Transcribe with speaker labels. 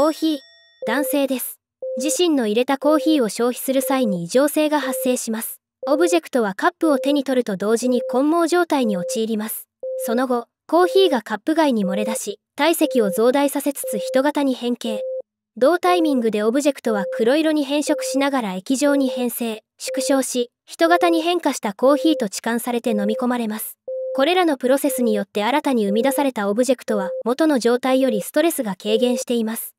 Speaker 1: コーヒー男性です自身の入れたコーヒーを消費する際に異常性が発生しますオブジェクトはカップを手に取ると同時に混毛状態に陥りますその後コーヒーがカップ外に漏れ出し体積を増大させつつ人型に変形同タイミングでオブジェクトは黒色に変色しながら液状に変性縮小し人型に変化したコーヒーと置換されて飲み込まれますこれらのプロセスによって新たに生み出されたオブジェクトは元の状態よりストレスが軽減しています